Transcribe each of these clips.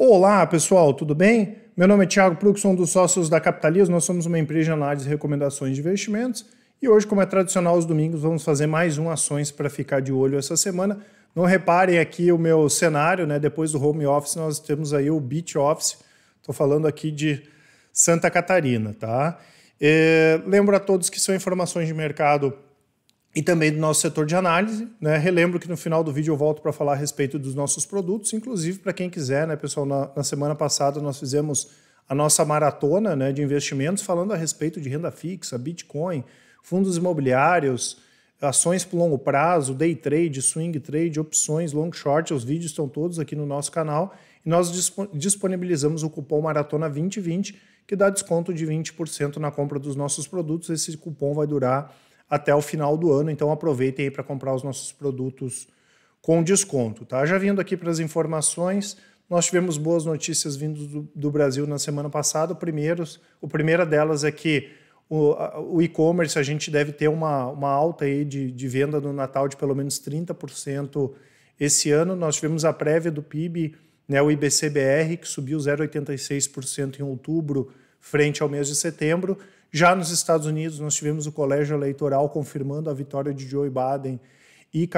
Olá, pessoal, tudo bem? Meu nome é Thiago Prux, um dos sócios da Capitalismo. Nós somos uma empresa de análise e recomendações de investimentos. E hoje, como é tradicional os domingos, vamos fazer mais um Ações para ficar de olho essa semana. Não reparem aqui o meu cenário, né? Depois do home office, nós temos aí o beach office. Estou falando aqui de Santa Catarina, tá? E eh, lembro a todos que são informações de mercado e também do nosso setor de análise. Né? Relembro que no final do vídeo eu volto para falar a respeito dos nossos produtos, inclusive para quem quiser, né, pessoal, na, na, semana passada nós fizemos a nossa maratona né, de investimentos falando a respeito de renda fixa, Bitcoin, fundos imobiliários, ações por longo prazo, day trade, swing trade, opções, long short, os vídeos estão todos aqui no nosso canal e nós disponibilizamos o cupom Maratona 2020 que dá desconto de 20% na compra dos nossos produtos. Esse cupom vai durar até o final do ano. Então aproveitem aí para comprar os nossos produtos com desconto, tá? Já vindo aqui para as informações, nós tivemos boas notícias vindas do, do, Brasil na semana passada. Primeiros, o primeira delas é que o, o e-commerce a gente deve ter uma, uma alta aí de, de venda no Natal de pelo menos 30% esse ano. Nós tivemos a prévia do PIB, né, o IBCBR, que subiu 0,86% em outubro frente ao mês de setembro. Já nos Estados Unidos, nós tivemos o colégio eleitoral confirmando a vitória de Joe Biden e eh,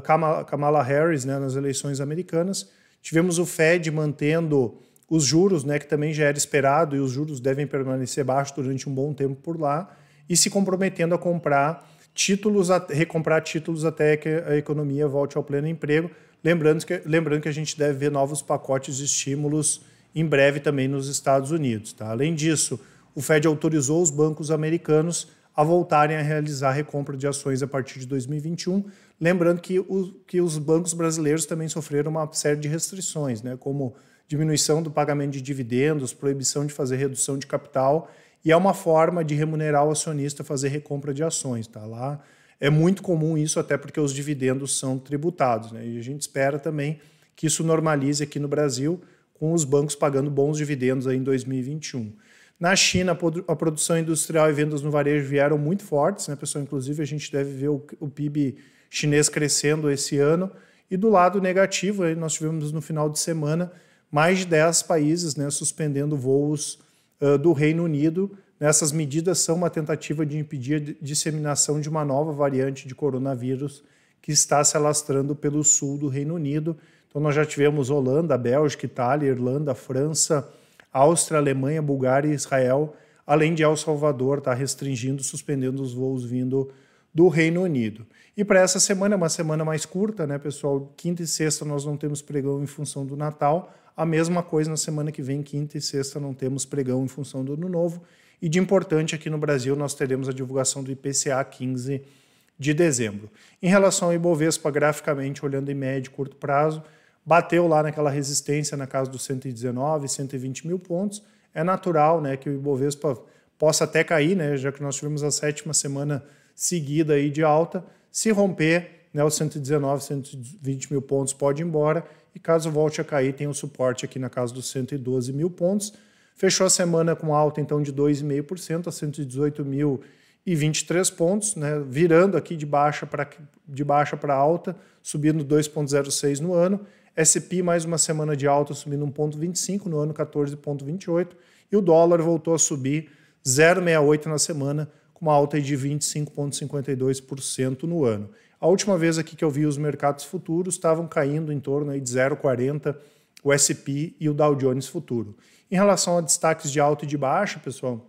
Kamala, Harris né, nas eleições americanas. Tivemos o Fed mantendo os juros, né, que também já era esperado, e os juros devem permanecer baixos durante um bom tempo por lá, e se comprometendo a comprar títulos, recomprar títulos até que a economia volte ao pleno emprego. Lembrando que, lembrando que a gente deve ver novos pacotes de estímulos em breve também nos Estados Unidos. Tá? Além disso, o Fed autorizou os bancos americanos a voltarem a realizar a recompra de ações a partir de 2021. Lembrando que, o, que os bancos brasileiros também sofreram uma série de restrições, né, como diminuição do pagamento de dividendos, proibição de fazer redução de capital, e é uma forma de remunerar o acionista fazer recompra de ações. Tá? Lá é muito comum isso, até porque os dividendos são tributados. Né? E a gente espera também que isso normalize aqui no Brasil, com os bancos pagando bons dividendos aí em 2021. Na China, a produção industrial e vendas no varejo vieram muito fortes, né, pessoal? Inclusive, a gente deve ver o, PIB chinês crescendo esse ano. E do lado negativo, nós tivemos no final de semana mais de 10 países né, suspendendo voos uh, do Reino Unido. Essas medidas são uma tentativa de impedir a disseminação de uma nova variante de coronavírus que está se alastrando pelo sul do Reino Unido. Então, nós já tivemos Holanda, Bélgica, Itália, Irlanda, França, Áustria, Alemanha, Bulgária e Israel, além de El Salvador, está restringindo, suspendendo os voos vindo do Reino Unido. E para essa semana, é uma semana mais curta, né, pessoal? Quinta e sexta nós não temos pregão em função do Natal. A mesma coisa na semana que vem, quinta e sexta não temos pregão em função do Ano Novo. E de importante aqui no Brasil, nós teremos a divulgação do IPCA 15 de dezembro. Em relação ao Ibovespa, graficamente, olhando em médio e curto prazo, bateu lá naquela resistência na casa dos 119, 120 mil pontos, é natural né, que o Ibovespa possa até cair, né, já que nós tivemos a sétima semana seguida aí de alta. Se romper, né, os 119, 120 mil pontos pode ir embora e caso volte a cair, tem o um suporte aqui na casa dos 112 mil pontos. Fechou a semana com alta então de 2,5% a 118.023 pontos, né, virando aqui de baixa para de baixa para alta, subindo 2.06 no ano S&P mais uma semana de alta subindo 1,25 no ano 14,28 e o dólar voltou a subir 0,68 na semana com uma alta de 25,52% no ano. A última vez aqui que eu vi os mercados futuros estavam caindo em torno de 0,40 o S&P e o Dow Jones futuro. Em relação a destaques de alta e de baixa, pessoal,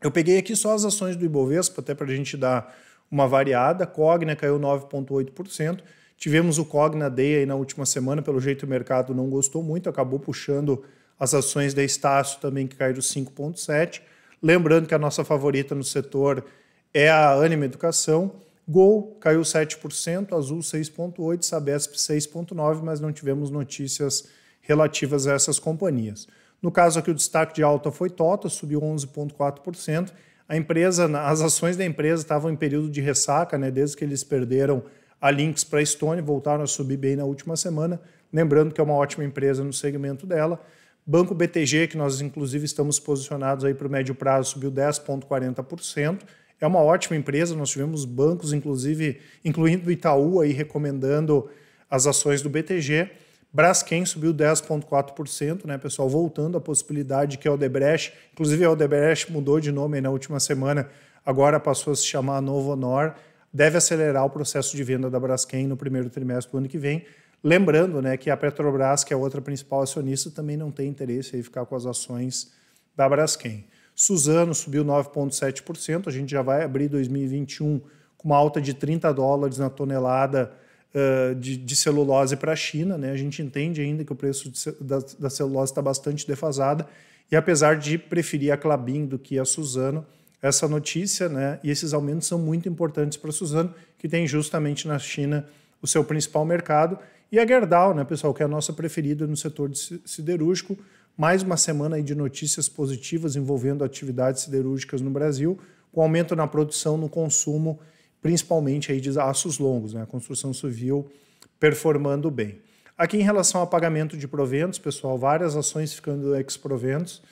eu peguei aqui só as ações do Ibovespa, até para a gente dar uma variada. Cogna caiu 9,8%. Tivemos o Cogna Day aí na última semana, pelo jeito o mercado não gostou muito, acabou puxando as ações da Estácio também, que caíram 5,7. Lembrando que a nossa favorita no setor é a Anima Educação. Gol caiu 7%, Azul 6,8%, Sabesp 6,9%, mas não tivemos notícias relativas a essas companhias. No caso aqui, o destaque de alta foi Tota, subiu 11,4%. A empresa, as ações da empresa estavam em período de ressaca, né, desde que eles perderam a Lynx para a Estônia, voltaram a subir bem na última semana, lembrando que é uma ótima empresa no segmento dela. Banco BTG, que nós inclusive estamos posicionados aí para o médio prazo, subiu 10,40%. É uma ótima empresa, nós tivemos bancos, inclusive, incluindo o Itaú, aí recomendando as ações do BTG. Braskem subiu 10,4%, né, pessoal? Voltando à possibilidade que a Odebrecht, inclusive a Odebrecht mudou de nome na última semana, agora passou a se chamar Novo Honor deve acelerar o processo de venda da Braskem no primeiro trimestre do ano que vem. Lembrando né, que a Petrobras, que é a outra principal acionista, também não tem interesse em ficar com as ações da Braskem. Suzano subiu 9,7%, a gente já vai abrir 2021 com uma alta de 30 dólares na tonelada uh, de, de, celulose para a China. Né? A gente entende ainda que o preço de, da, da celulose está bastante defasada e apesar de preferir a Clabin do que a Suzano, essa notícia, né? E esses aumentos são muito importantes para a Suzano, que tem justamente na China o seu principal mercado. E a Gerdau, né, pessoal, que é a nossa preferida no setor siderúrgico. Mais uma semana aí de notícias positivas envolvendo atividades siderúrgicas no Brasil, com aumento na produção, no consumo, principalmente aí de aços longos, né? A construção civil performando bem. Aqui em relação ao pagamento de proventos, pessoal, várias ações ficando ex-proventos.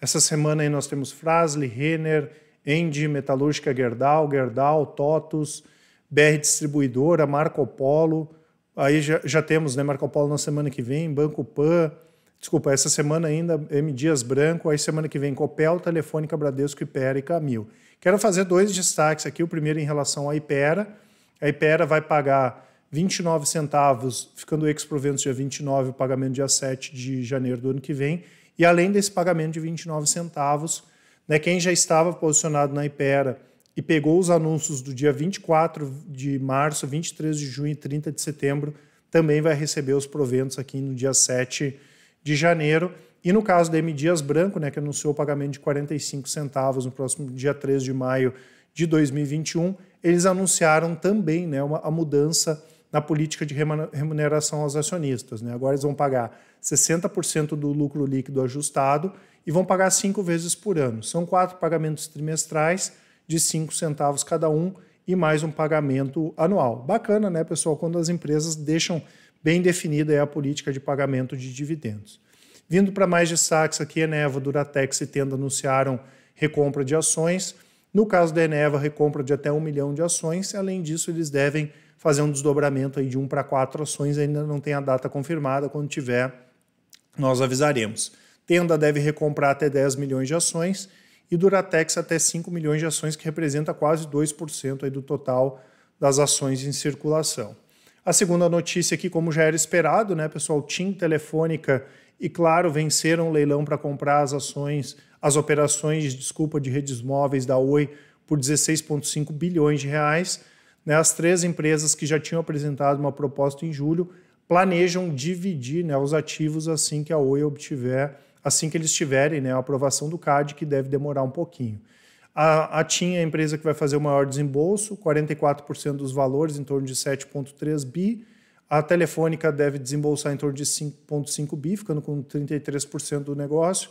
Essa semana aí nós temos Frasli, Renner, Endi, Metalúrgica Gerdau, Gerdau, Totus, BR Distribuidora, Marco Polo. Aí já, já temos né, Marco Polo na semana que vem, Banco Pan. Desculpa, essa semana ainda M. Dias Branco, aí semana que vem Copel, Telefônica, Bradesco, Ipera e Camil. Quero fazer dois destaques aqui. O primeiro em relação à Ipera. A Ipera vai pagar 29 centavos, ficando ex-proventos dia 29, o pagamento dia 7 de janeiro do ano que vem. E além desse pagamento de 29 centavos, né? Quem já estava posicionado na Ipera e pegou os anúncios do dia 24 de março, 23 de junho e 30 de setembro, também vai receber os proventos aqui no dia 7 de janeiro. E no caso da M. Dias Branco, né, que anunciou o pagamento de 45 centavos no próximo dia 3 de maio de 2021, eles anunciaram também né, uma, a mudança na política de remuneração aos acionistas. Né? Agora eles vão pagar 60% do lucro líquido ajustado e vão pagar cinco vezes por ano. São quatro pagamentos trimestrais de cinco centavos cada um e mais um pagamento anual. Bacana, né, pessoal, quando as empresas deixam bem definida a política de pagamento de dividendos. Vindo para mais destaques aqui, Eneva, Duratex e Tenda anunciaram recompra de ações. No caso da Eneva, recompra de até um milhão de ações. Além disso, eles devem fazer um desdobramento aí de um para quatro ações, ainda não tem a data confirmada, quando tiver, nós avisaremos. Tenda deve recomprar até 10 milhões de ações e Duratex até 5 milhões de ações, que representa quase 2% aí do total das ações em circulação. A segunda notícia aqui, como já era esperado, né, pessoal, TIM, Telefônica e Claro venceram o leilão para comprar as ações, as operações, desculpa, de redes móveis da Oi por 16,5 bilhões de reais. Né, as três empresas que já tinham apresentado uma proposta em julho planejam dividir né, os ativos assim que a Oi obtiver, assim que eles tiverem né, a aprovação do CAD, que deve demorar um pouquinho. A, a TIM é a empresa que vai fazer o maior desembolso, 44% dos valores, em torno de 7,3 bi. A Telefônica deve desembolsar em torno de 5,5 bi, ficando com 33% do negócio.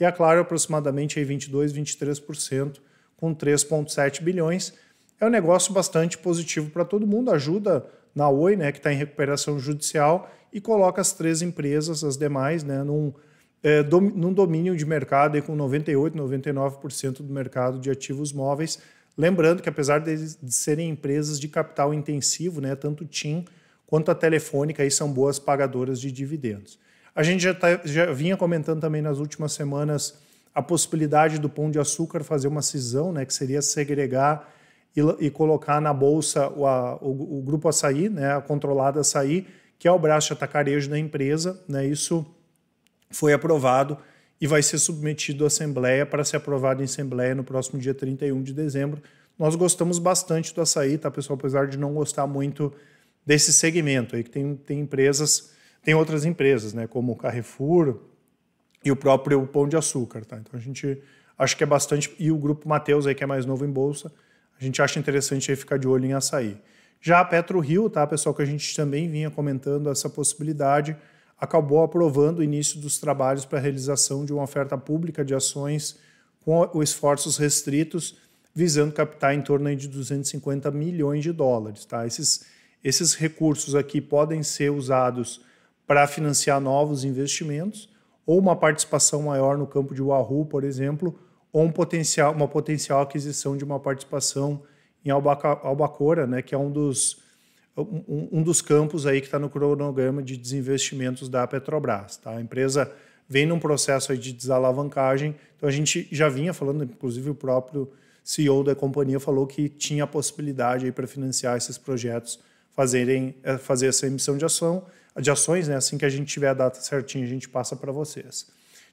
E a Claro, aproximadamente aí 22, 23%, com 3,7 bilhões é um negócio bastante positivo para todo mundo, ajuda na Oi, né, que está em recuperação judicial, e coloca as três empresas, as demais, né, num, é, dom, num domínio de mercado aí com 98%, 99% do mercado de ativos móveis. Lembrando que, apesar de, de serem empresas de capital intensivo, né, tanto o TIM quanto a Telefônica aí são boas pagadoras de dividendos. A gente já, tá, já vinha comentando também nas últimas semanas a possibilidade do Pão de Açúcar fazer uma cisão, né, que seria segregar e, e colocar na bolsa o, a, o, o, grupo açaí, né, a controlada açaí, que é o braço atacarejo da empresa. Né, isso foi aprovado e vai ser submetido à Assembleia para ser aprovado em Assembleia no próximo dia 31 de dezembro. Nós gostamos bastante do açaí, tá, pessoal? Apesar de não gostar muito desse segmento aí, que tem, tem empresas, tem outras empresas, né? Como o Carrefour e o próprio Pão de Açúcar, tá? Então a gente acha que é bastante. E o grupo Mateus aí, que é mais novo em Bolsa, a gente acha interessante aí ficar de olho em açaí. Já a Petro Rio, tá, pessoal, que a gente também vinha comentando essa possibilidade, acabou aprovando o início dos trabalhos para a realização de uma oferta pública de ações com esforços restritos, visando captar em torno de 250 milhões de dólares. Tá? Esses, esses recursos aqui podem ser usados para financiar novos investimentos ou uma participação maior no campo de Wahoo, por exemplo, ou um potencial, uma potencial aquisição de uma participação em Albaca, Albacora, né, que é um dos, um, um dos campos aí que está no cronograma de desinvestimentos da Petrobras. Tá? A empresa vem num processo de desalavancagem, então a gente já vinha falando, inclusive o próprio CEO da companhia falou que tinha a possibilidade para financiar esses projetos, fazerem, é, fazer essa emissão de ação, de ações, né? assim que a gente tiver a data certinha, a gente passa para vocês.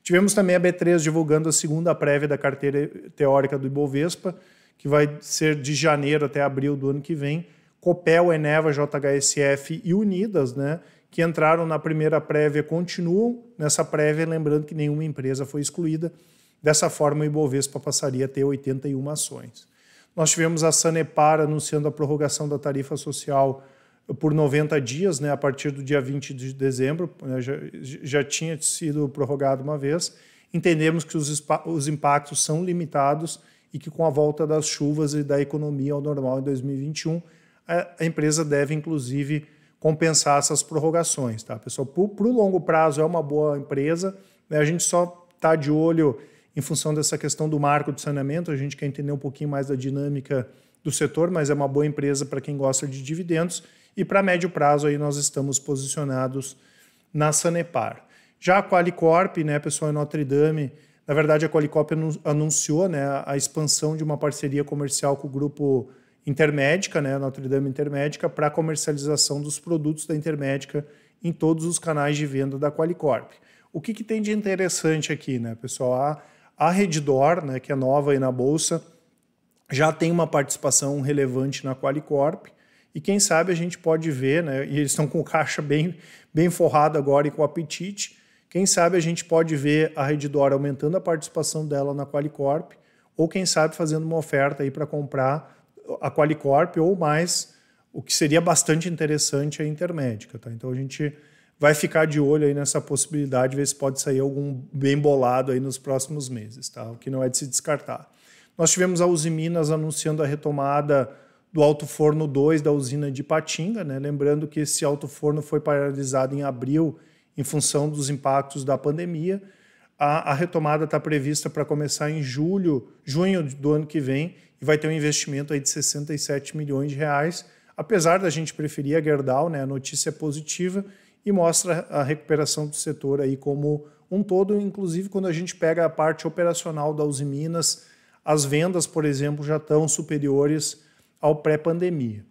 Tivemos também a B3 divulgando a segunda prévia da carteira teórica do Ibovespa, que vai ser de janeiro até abril do ano que vem. Copel, Eneva, JHSF e Unidas, né, que entraram na primeira prévia, continuam nessa prévia, lembrando que nenhuma empresa foi excluída. Dessa forma, o Ibovespa passaria a ter 81 ações. Nós tivemos a Sanepar anunciando a prorrogação da tarifa social por 90 dias, né, a partir do dia 20 de dezembro, né, já, já tinha sido prorrogado uma vez, entendemos que os, os impactos são limitados e que com a volta das chuvas e da economia ao normal em 2021, a, a empresa deve, inclusive, compensar essas prorrogações. Tá, pessoal? Para o longo prazo é uma boa empresa, né, a gente só está de olho em função dessa questão do marco de saneamento, a gente quer entender um pouquinho mais da dinâmica do setor, mas é uma boa empresa para quem gosta de dividendos e para médio prazo aí nós estamos posicionados na Sanepar. Já a Qualicorp, né, pessoal, em Notre Dame, na verdade a Qualicorp anunciou né, a expansão de uma parceria comercial com o grupo Intermédica, né, Notre Dame Intermédica, para comercialização dos produtos da Intermédica em todos os canais de venda da Qualicorp. O que, que tem de interessante aqui, né, pessoal? A, a né, que é nova aí na Bolsa, já tem uma participação relevante na Qualicorp, e quem sabe a gente pode ver, né? E eles estão com o caixa bem, bem forrado agora e com apetite. Quem sabe a gente pode ver a Redditor aumentando a participação dela na Qualicorp, ou quem sabe fazendo uma oferta aí para comprar a Qualicorp ou mais, o que seria bastante interessante a Intermédica, tá? Então a gente vai ficar de olho aí nessa possibilidade, ver se pode sair algum bem bolado aí nos próximos meses, tá? O que não é de se descartar. Nós tivemos a Usiminas anunciando a retomada do Alto Forno 2 da usina de Patinga, né? lembrando que esse Alto Forno foi paralisado em abril em função dos impactos da pandemia. A, a retomada está prevista para começar em julho, junho do ano que vem e vai ter um investimento aí de 67 milhões de reais. Apesar da gente preferir a Gerdau, né? a notícia é positiva e mostra a recuperação do setor aí como um todo, inclusive quando a gente pega a parte operacional da Uzi Minas, as vendas, por exemplo, já estão superiores ao pré-pandemia.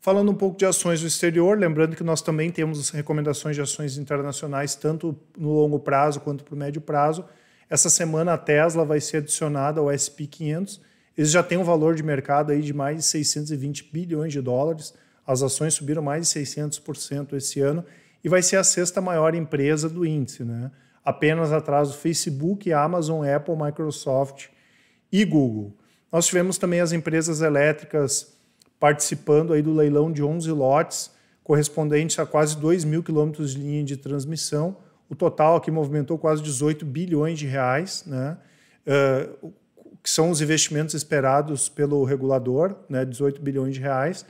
Falando um pouco de ações do exterior, lembrando que nós também temos recomendações de ações internacionais, tanto no longo prazo quanto para o médio prazo. Essa semana a Tesla vai ser adicionada ao SP 500. Eles já têm um valor de mercado aí de mais de 620 bilhões de dólares. As ações subiram mais de 600% esse ano e vai ser a sexta maior empresa do índice, né? apenas atrás do Facebook, Amazon, Apple, Microsoft e Google. Nós tivemos também as empresas elétricas participando aí do leilão de 11 lotes, correspondentes a quase 2 mil quilômetros de linha de transmissão. O total aqui movimentou quase 18 bilhões de reais, né? Uh, que são os investimentos esperados pelo regulador, né? 18 bilhões de reais.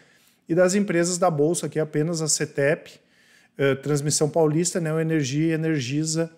E das empresas da Bolsa, aqui é apenas a CETEP, uh, Transmissão Paulista, né? Energia e Energisa,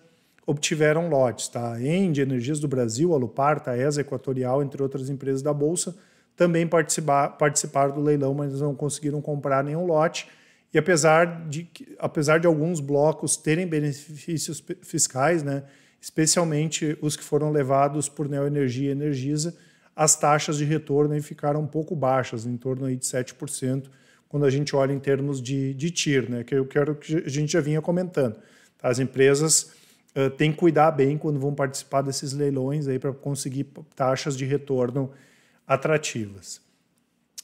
obtiveram lotes. Tá? A Ende, Energias do Brasil, a ESA Equatorial, entre outras empresas da Bolsa, também participaram do leilão, mas não conseguiram comprar nenhum lote. E apesar de, apesar de alguns blocos terem benefícios fiscais, né, especialmente os que foram levados por Neoenergia e Energisa, as taxas de retorno ficaram um pouco baixas, em torno aí de 7%, quando a gente olha em termos de, de TIR, né, que eu é quero que a gente já vinha comentando. Tá? As empresas uh, tem que cuidar bem quando vão participar desses leilões aí para conseguir taxas de retorno atrativas.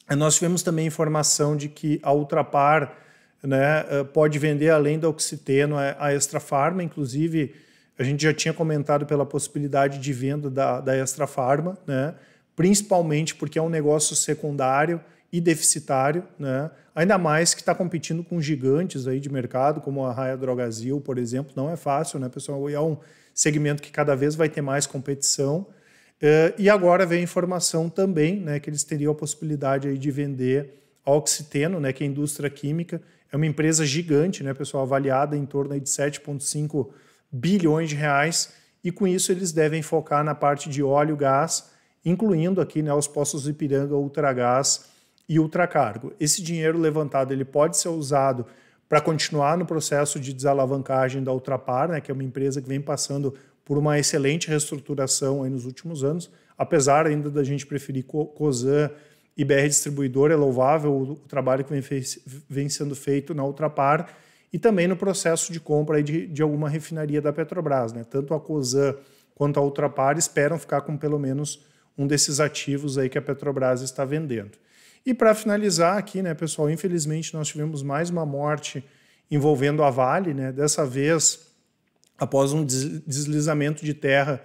Ah, nós tivemos também informação de que a Ultrapar né, ah, pode vender além da Oxiteno é, a Extra Farma, inclusive a gente já tinha comentado pela possibilidade de venda da, da Extra Farma, né, principalmente porque é um negócio secundário, e deficitário, né? ainda mais que está competindo com gigantes aí de mercado, como a Raia Drogazil, por exemplo, não é fácil, né, pessoal? E é um segmento que cada vez vai ter mais competição. Eh, e agora vem a informação também né, que eles teriam a possibilidade aí de vender a Oxiteno, né, que é a indústria química, é uma empresa gigante, né, pessoal, avaliada em torno aí de 7,5 bilhões de reais, e com isso eles devem focar na parte de óleo, gás, incluindo aqui né, os postos Ipiranga, Ultragás, e ultracargo. Esse dinheiro levantado ele pode ser usado para continuar no processo de desalavancagem da Ultrapar, né, que é uma empresa que vem passando por uma excelente reestruturação nos últimos anos, apesar ainda da gente preferir Cozan e BR Distribuidor, é louvável o, trabalho que vem, vem sendo feito na Ultrapar e também no processo de compra de, de alguma refinaria da Petrobras. Né? Tanto a Cozan quanto a Ultrapar esperam ficar com pelo menos um desses ativos aí que a Petrobras está vendendo. E para finalizar aqui, né, pessoal, infelizmente nós tivemos mais uma morte envolvendo a Vale, né? Dessa vez, após um deslizamento de terra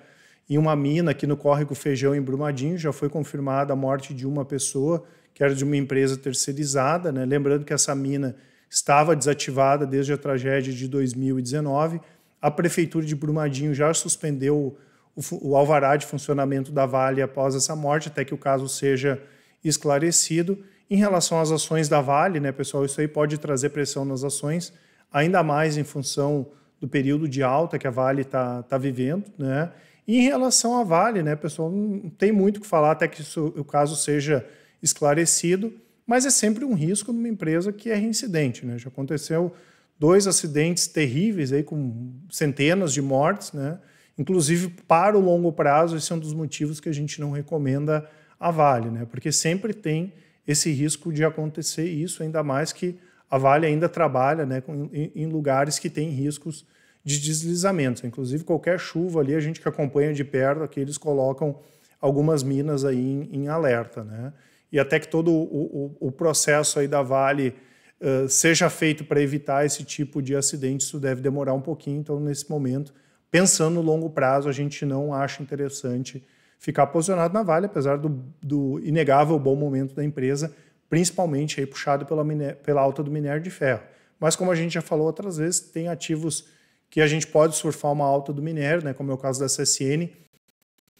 em uma mina aqui no córrego Feijão em Brumadinho, já foi confirmada a morte de uma pessoa, que era de uma empresa terceirizada, né? Lembrando que essa mina estava desativada desde a tragédia de 2019. A prefeitura de Brumadinho já suspendeu o, o alvará de funcionamento da Vale após essa morte, até que o caso seja esclarecido. Em relação às ações da Vale, né, pessoal, isso aí pode trazer pressão nas ações, ainda mais em função do período de alta que a Vale está tá vivendo, né? E em relação à Vale, né, pessoal, não tem muito o que falar até que isso, o caso seja esclarecido, mas é sempre um risco numa empresa que é reincidente, né? Já aconteceu dois acidentes terríveis aí com centenas de mortes, né? Inclusive para o longo prazo, esse é um dos motivos que a gente não recomenda a Vale, né? Porque sempre tem esse risco de acontecer isso, ainda mais que a Vale ainda trabalha né, em lugares que têm riscos de deslizamentos. Inclusive, qualquer chuva ali, a gente que acompanha de perto, aqui eles colocam algumas minas aí em, em alerta. Né? E até que todo o, o, o processo aí da Vale uh, seja feito para evitar esse tipo de acidente, isso deve demorar um pouquinho. Então, nesse momento, pensando no longo prazo, a gente não acha interessante ficar posicionado na Vale, apesar do, do inegável bom momento da empresa, principalmente aí puxado pela, pela alta do minério de ferro. Mas como a gente já falou outras vezes, tem ativos que a gente pode surfar uma alta do minério, né, como é o caso da CSN,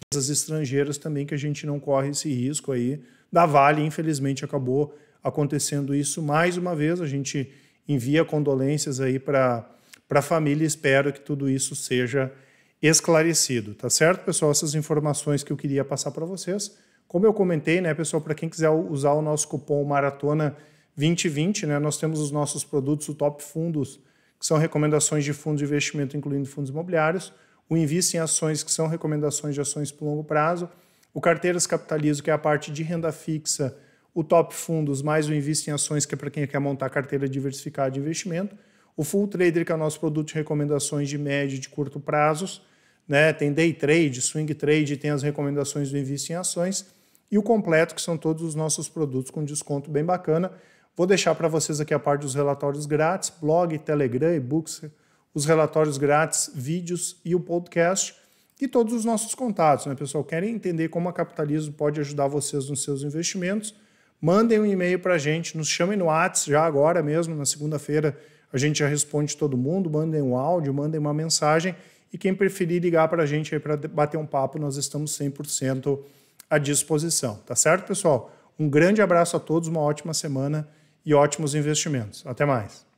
empresas estrangeiras também que a gente não corre esse risco aí. Da Vale, infelizmente, acabou acontecendo isso mais uma vez. A gente envia condolências aí para a família e espero que tudo isso seja esclarecido, tá certo, pessoal? Essas informações que eu queria passar para vocês. Como eu comentei, né, pessoal, para quem quiser usar o nosso cupom Maratona 2020, né, nós temos os nossos produtos, o Top Fundos, que são recomendações de fundos de investimento, incluindo fundos imobiliários, o Invista em Ações, que são recomendações de ações por longo prazo, o Carteiras Capitalismo, que é a parte de renda fixa, o Top Fundos, mais o Invista em Ações, que é para quem quer montar carteira diversificada de investimento, o Full Trader, que é o nosso produto de recomendações de médio e de curto prazos, né? tem day trade, swing trade, tem as recomendações do Invista em Ações e o completo, que são todos os nossos produtos com desconto bem bacana. Vou deixar para vocês aqui a parte dos relatórios grátis, blog, Telegram, e-books, os relatórios grátis, vídeos e o podcast e todos os nossos contatos, né, pessoal? Querem entender como a Capitalismo pode ajudar vocês nos seus investimentos? Mandem um e-mail para a gente, nos chamem no WhatsApp já agora mesmo, na segunda-feira a gente já responde todo mundo, mandem um áudio, mandem uma mensagem e quem preferir ligar para a gente aí para bater um papo, nós estamos 100% à disposição. Tá certo, pessoal? Um grande abraço a todos, uma ótima semana e ótimos investimentos. Até mais.